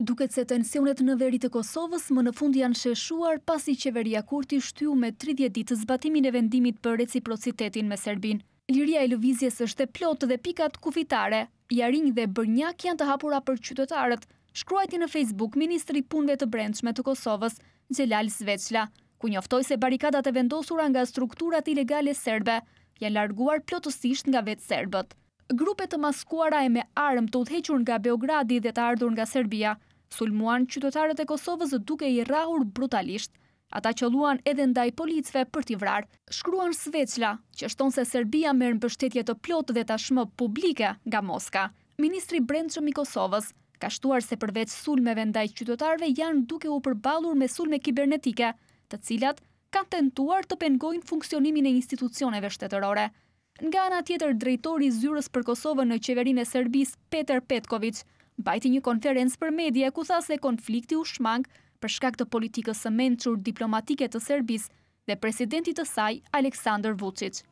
Duket se tensionet në veri të Kosovës më në fund janë sheshuar pasi qeveria Kurti shtyu me 30 ditë zbatimin e vendimit për reciprocitetin me Serbin. Liria e Lëvizjes është e plotë dhe pikat kufitare. Jarinj dhe Bërnjak janë të hapura për qytetarët. Shkruajti në Facebook Ministri Punve të Brendshme të Kosovës, Gjelal Sveçla, ku njoftoj se barikadat e vendosura nga strukturat ilegale serbe janë larguar plotësisht nga vetë serbet. Grupe të maskuara e me armë të uthequr nga Beogradi dhe të ardhur nga Serbia, sulmuan qytetarët e Kosovës duke i rahur brutalisht. Ata luan edhe ndaj policve për t'i vrarë. Shkruan Sveçla, që shton se Serbia merë në bështetje të plotë dhe tashmë publike nga Moska. Ministri Brendshëm i Kosovës ka shtuar se përveç sulmeve ndaj qytetarëve janë duke u përbalur me sulme kibernetike, të cilat kanë tentuar të pengojnë funksionimin e institucioneve shtetërore. Nga ana tjetër drejtori zyrës për Kosovë në qeverin e Serbis Peter Petkovic, bajti një konferencë për media ku tha se konflikti u shmang për shkak të politikës së menqur diplomatike të Serbis dhe presidentit të saj Aleksandr Vucic.